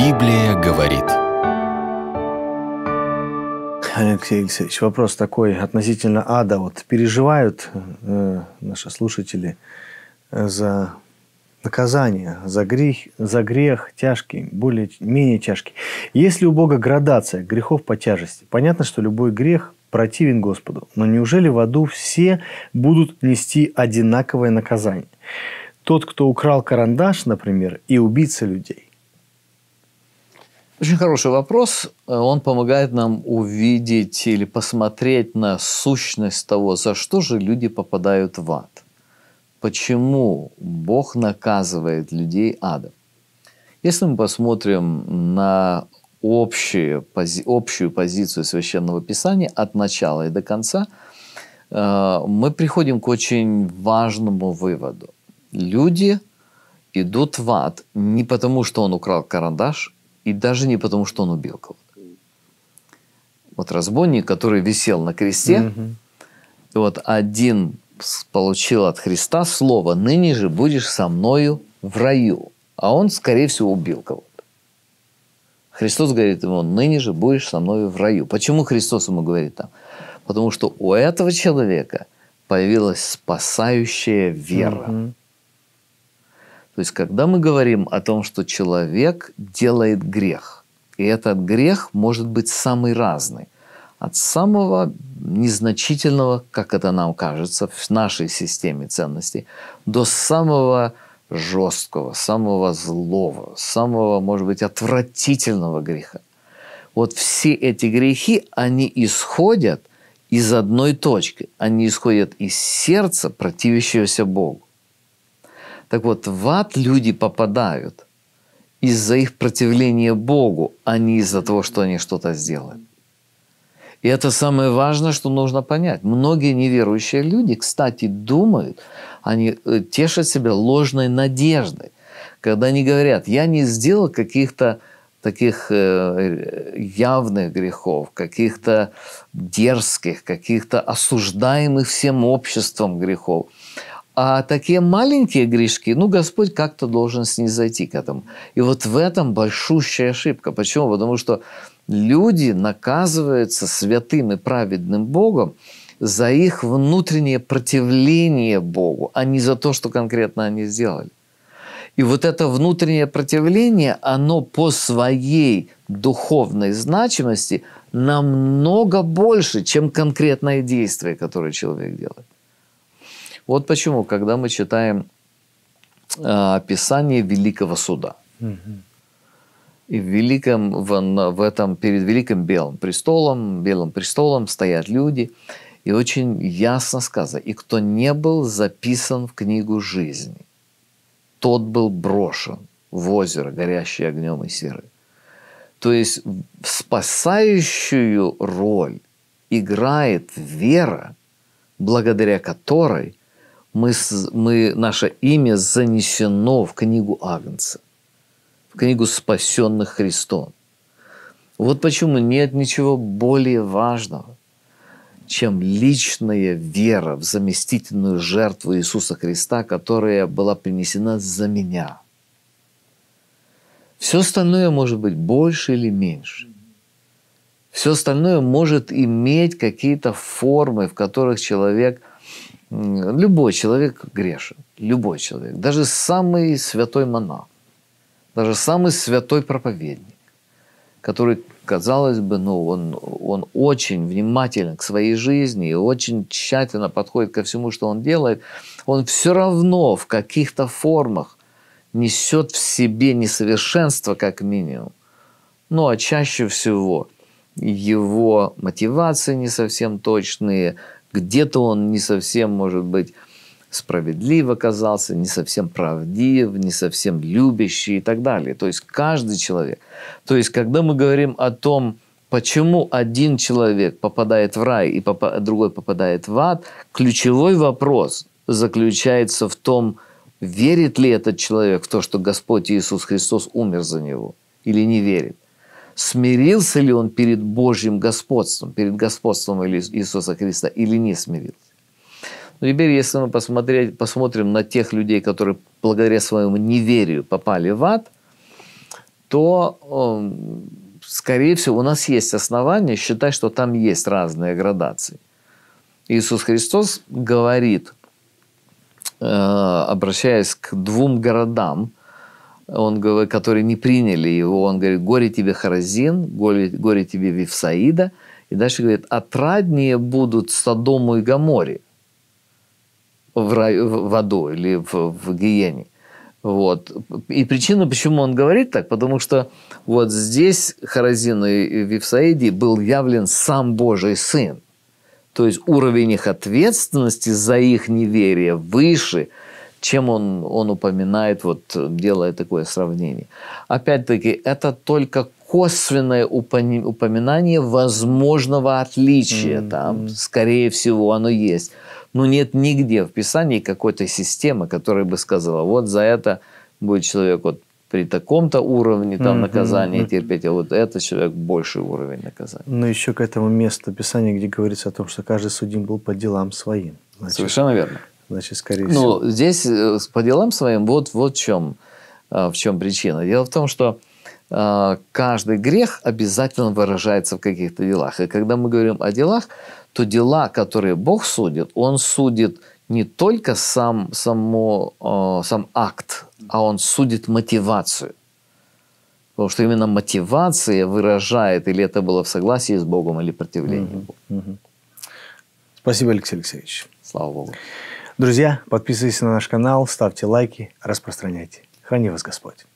Библия говорит. Алексей Алексеевич, вопрос такой относительно ада. Вот переживают э, наши слушатели э, за наказание, за грех, за грех тяжкий, более, менее тяжкий. Есть ли у Бога градация грехов по тяжести? Понятно, что любой грех противен Господу. Но неужели в аду все будут нести одинаковое наказание? Тот, кто украл карандаш, например, и убийца людей, очень хороший вопрос. Э, он помогает нам увидеть или посмотреть на сущность того, за что же люди попадают в ад. Почему Бог наказывает людей адом? Если мы посмотрим на общую, пози, общую позицию Священного Писания от начала и до конца, э, мы приходим к очень важному выводу. Люди идут в ад не потому, что он украл карандаш – и даже не потому, что он убил кого-то. Вот разбойник, который висел на кресте, угу. вот один получил от Христа слово «Ныне же будешь со мною в раю». А он, скорее всего, убил кого-то. Христос говорит ему, ныне же будешь со мною в раю. Почему Христос ему говорит там? Потому что у этого человека появилась спасающая вера. Угу. То есть, когда мы говорим о том, что человек делает грех, и этот грех может быть самый разный, от самого незначительного, как это нам кажется, в нашей системе ценностей, до самого жесткого, самого злого, самого, может быть, отвратительного греха. Вот все эти грехи, они исходят из одной точки. Они исходят из сердца, противящегося Богу. Так вот, в ад люди попадают из-за их противления Богу, а не из-за того, что они что-то сделали. И это самое важное, что нужно понять. Многие неверующие люди, кстати, думают, они э, тешат себя ложной надеждой, когда они говорят, я не сделал каких-то таких э, явных грехов, каких-то дерзких, каких-то осуждаемых всем обществом грехов. А такие маленькие грешки, ну, Господь как-то должен снизойти к этому. И вот в этом большущая ошибка. Почему? Потому что люди наказываются святым и праведным Богом за их внутреннее противление Богу, а не за то, что конкретно они сделали. И вот это внутреннее противление, оно по своей духовной значимости намного больше, чем конкретное действие, которое человек делает. Вот почему, когда мы читаем э, описание Великого Суда, и в великом, в, в этом, перед Великим Белым Престолом, Белым Престолом стоят люди, и очень ясно сказано, и кто не был записан в книгу жизни, тот был брошен в озеро, горящее огнем и серой. То есть спасающую роль играет вера, благодаря которой мы, мы, наше имя занесено в книгу Агнца, в книгу спасенных Христом. Вот почему нет ничего более важного, чем личная вера в заместительную жертву Иисуса Христа, которая была принесена за меня. Все остальное может быть больше или меньше. Все остальное может иметь какие-то формы, в которых человек – Любой человек грешен. Любой человек. Даже самый святой монах. Даже самый святой проповедник, который, казалось бы, ну, он, он очень внимателен к своей жизни и очень тщательно подходит ко всему, что он делает, он все равно в каких-то формах несет в себе несовершенство, как минимум. Ну, а чаще всего его мотивации не совсем точные, где-то он не совсем, может быть, справедлив оказался, не совсем правдив, не совсем любящий и так далее. То есть каждый человек. То есть когда мы говорим о том, почему один человек попадает в рай и поп другой попадает в ад, ключевой вопрос заключается в том, верит ли этот человек в то, что Господь Иисус Христос умер за него или не верит смирился ли он перед Божьим господством, перед господством Иисуса Христа или не смирился. Но ну, теперь, если мы посмотреть, посмотрим на тех людей, которые благодаря своему неверию попали в ад, то, эм, скорее всего, у нас есть основания считать, что там есть разные градации. Иисус Христос говорит, э, обращаясь к двум городам – он, которые не приняли его. Он говорит, горе тебе Харазин, горе, горе тебе Вифсаида. И дальше говорит, отраднее будут Содому и Гаморе в, рай, в аду или в, в Гиене. Вот. И причина, почему он говорит так, потому что вот здесь Харазину и Вифсаиде был явлен сам Божий Сын. То есть уровень их ответственности за их неверие выше – чем он, он упоминает, вот делая такое сравнение. Опять-таки, это только косвенное упоминание возможного отличия. Mm-hmm. Там, скорее всего, оно есть. Но нет нигде в Писании какой-то системы, которая бы сказала, вот за это будет человек вот при таком-то уровне там mm-hmm. наказания терпеть, а вот этот человек больший уровень наказания. Но еще к этому месту Писания, где говорится о том, что каждый судим был по делам своим. Значит, Совершенно верно значит, скорее ну, всего. Ну, здесь э, по делам своим вот, вот в, чем, э, в чем причина. Дело в том, что э, каждый грех обязательно выражается в каких-то делах. И когда мы говорим о делах, то дела, которые Бог судит, Он судит не только сам, само, сам акт, а Он судит мотивацию. Потому что именно мотивация выражает, или это было в согласии с Богом, или противление угу, Угу. Спасибо, Алексей Алексеевич. Слава Богу. Друзья, подписывайтесь на наш канал, ставьте лайки, распространяйте. Храни вас Господь.